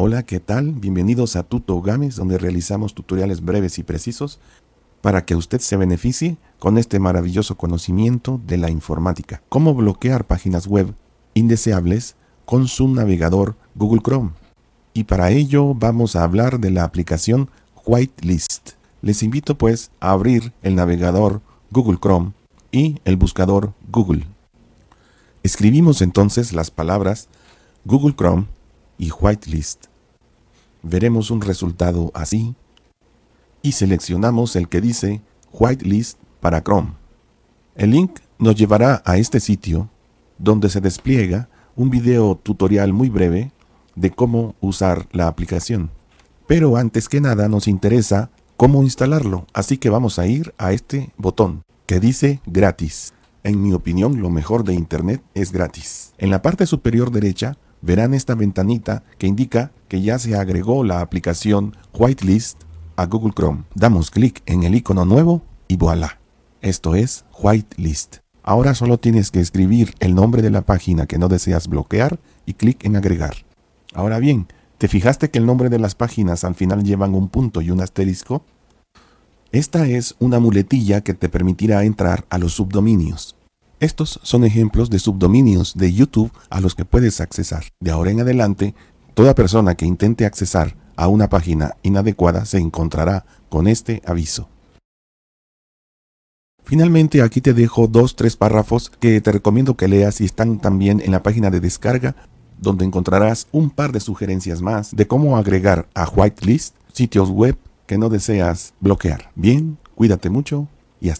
Hola, ¿qué tal? Bienvenidos a Tuto Games, donde realizamos tutoriales breves y precisos para que usted se beneficie con este maravilloso conocimiento de la informática. Cómo bloquear páginas web indeseables con su navegador Google Chrome. Y para ello vamos a hablar de la aplicación Whitelist. Les invito pues a abrir el navegador Google Chrome y el buscador Google. Escribimos entonces las palabras Google Chrome y whitelist. Veremos un resultado así y seleccionamos el que dice whitelist para Chrome. El link nos llevará a este sitio donde se despliega un video tutorial muy breve de cómo usar la aplicación. Pero antes que nada nos interesa cómo instalarlo, así que vamos a ir a este botón que dice gratis. En mi opinión, lo mejor de Internet es gratis. En la parte superior derecha verán esta ventanita que indica que ya se agregó la aplicación Whitelist a Google Chrome. Damos clic en el icono nuevo y voilà. Esto es Whitelist. Ahora solo tienes que escribir el nombre de la página que no deseas bloquear y clic en agregar. Ahora bien, ¿te fijaste que el nombre de las páginas al final llevan un punto y un asterisco? Esta es una muletilla que te permitirá entrar a los subdominios. Estos son ejemplos de subdominios de YouTube a los que puedes accesar. De ahora en adelante, toda persona que intente accesar a una página inadecuada se encontrará con este aviso. Finalmente, aquí te dejo dos, tres párrafos que te recomiendo que leas y están también en la página de descarga, donde encontrarás un par de sugerencias más de cómo agregar a whitelist sitios web que no deseas bloquear. Bien, cuídate mucho y hasta